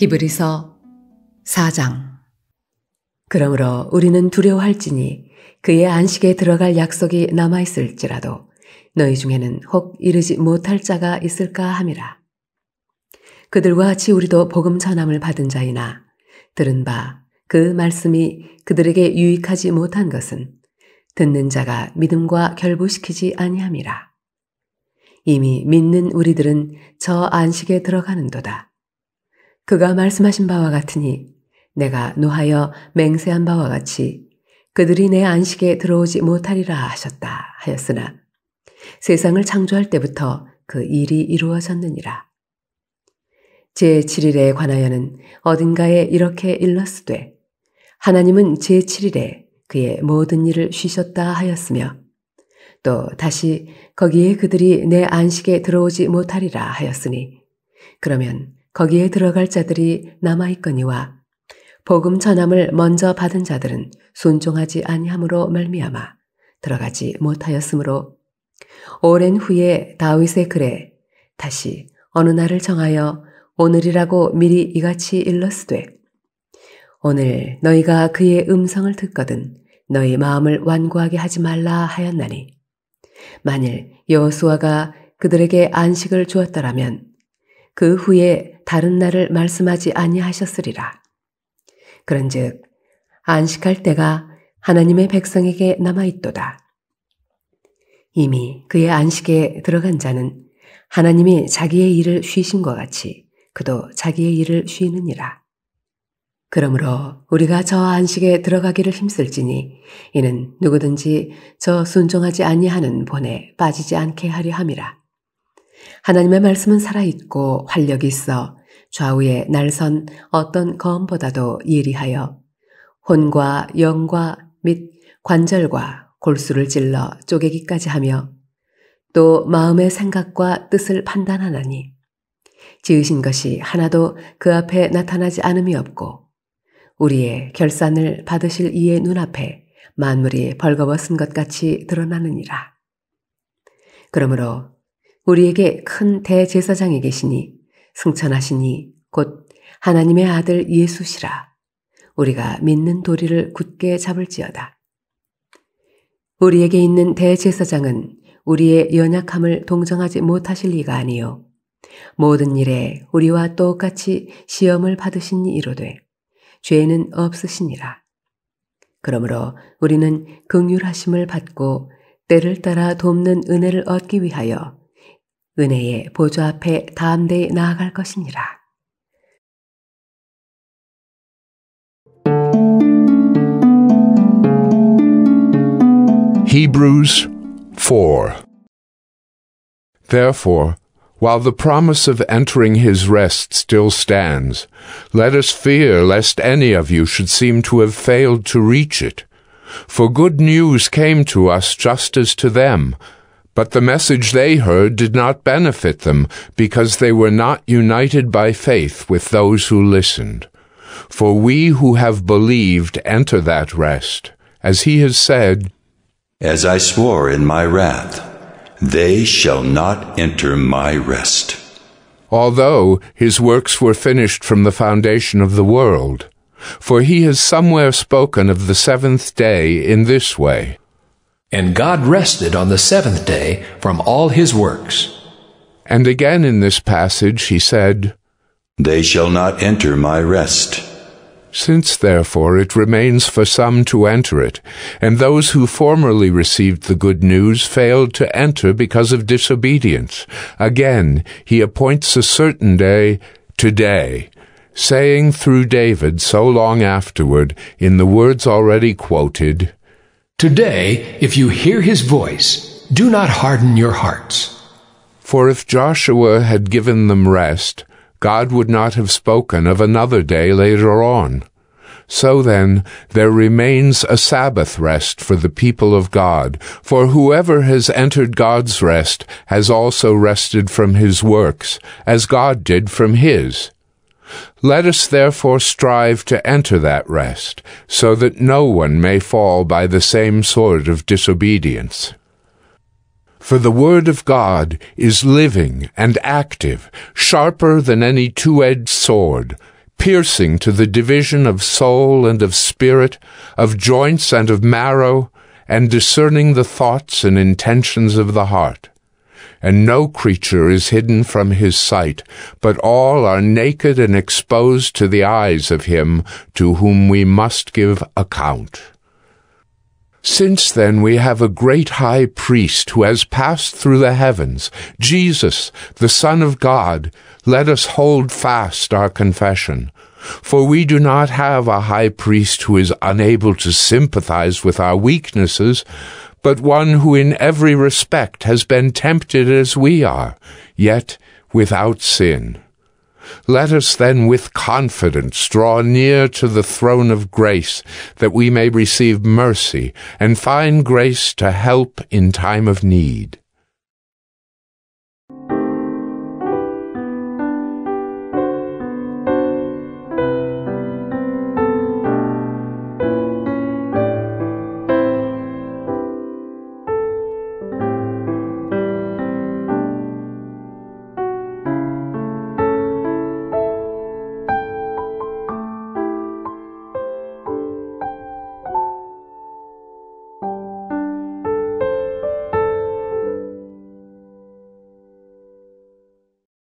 히브리서 4장 그러므로 우리는 두려워할지니 그의 안식에 들어갈 약속이 남아 있을지라도 너희 중에는 혹 이르지 못할 자가 있을까 함이라 그들과 같이 우리도 복음 전함을 받은 자이나 들은 바 그 말씀이 그들에게 유익하지 못한 것은 듣는 자가 믿음과 결부시키지 아니함이라 이미 믿는 우리들은 저 안식에 들어가는도다 그가 말씀하신 바와 같으니 내가 노하여 맹세한 바와 같이 그들이 내 안식에 들어오지 못하리라 하셨다 하였으나 세상을 창조할 때부터 그 일이 이루어졌느니라. 제7일에 관하여는 어딘가에 이렇게 일렀으되 하나님은 제7일에 그의 모든 일을 쉬셨다 하였으며 또 다시 거기에 그들이 내 안식에 들어오지 못하리라 하였으니 그러면 거기에 들어갈 자들이 남아있거니와 복음 전함을 먼저 받은 자들은 순종하지 아니함으로 말미암아 들어가지 못하였으므로 오랜 후에 다윗의 글에 다시 어느 날을 정하여 오늘이라고 미리 이같이 일렀으되 오늘 너희가 그의 음성을 듣거든 너희 마음을 완고하게 하지 말라 하였나니 만일 여호수아가 그들에게 안식을 주었더라면 그 후에 다른 날을 말씀하지 아니하셨으리라. 그런즉 안식할 때가 하나님의 백성에게 남아 있도다. 이미 그의 안식에 들어간 자는 하나님이 자기의 일을 쉬신 것 같이 그도 자기의 일을 쉬느니라. 그러므로 우리가 저 안식에 들어가기를 힘쓸지니 이는 누구든지 저 순종하지 아니하는 본에 빠지지 않게 하려 함이라. 하나님의 말씀은 살아있고 활력이 있어 좌우에 날선 어떤 검보다도 예리하여 혼과 영과 및 관절과 골수를 찔러 쪼개기까지 하며 또 마음의 생각과 뜻을 판단하나니 지으신 것이 하나도 그 앞에 나타나지 않음이 없고 우리의 결산을 받으실 이의 눈앞에 만물이 벌거벗은 것 같이 드러나느니라. 그러므로 우리에게 큰 대제사장이 계시니 승천하시니 곧 하나님의 아들 예수시라. 우리가 믿는 도리를 굳게 잡을지어다. 우리에게 있는 대제사장은 우리의 연약함을 동정하지 못하실 리가 아니요. 모든 일에 우리와 똑같이 시험을 받으신 이로되 죄는 없으시니라. 그러므로 우리는 긍휼하심을 받고 때를 따라 돕는 은혜를 얻기 위하여 은혜의 보좌 앞에 담대히 나아갈 것이니라. Hebrews 4 Therefore, while the promise of entering his rest still stands, let us fear lest any of you should seem to have failed to reach it. For good news came to us just as to them but the message they heard did not benefit them, because they were not united by faith with those who listened. For we who have believed enter that rest, as he has said, As I swore in my wrath, they shall not enter my rest. Although his works were finished from the foundation of the world, for he has somewhere spoken of the seventh day in this way and God rested on the seventh day from all his works. And again in this passage he said, They shall not enter my rest. Since therefore it remains for some to enter it, and those who formerly received the good news failed to enter because of disobedience, again he appoints a certain day, today, saying through David so long afterward, in the words already quoted, Today, if you hear his voice, do not harden your hearts. For if Joshua had given them rest, God would not have spoken of another day later on. So then, there remains a Sabbath rest for the people of God, for whoever has entered God's rest has also rested from his works, as God did from his. Let us therefore strive to enter that rest, so that no one may fall by the same sort of disobedience. For the Word of God is living and active, sharper than any two edged sword, piercing to the division of soul and of spirit, of joints and of marrow, and discerning the thoughts and intentions of the heart and no creature is hidden from his sight, but all are naked and exposed to the eyes of him to whom we must give account. Since then we have a great high priest who has passed through the heavens, Jesus, the Son of God, let us hold fast our confession. For we do not have a high priest who is unable to sympathize with our weaknesses, but one who in every respect has been tempted as we are, yet without sin. Let us then with confidence draw near to the throne of grace, that we may receive mercy and find grace to help in time of need.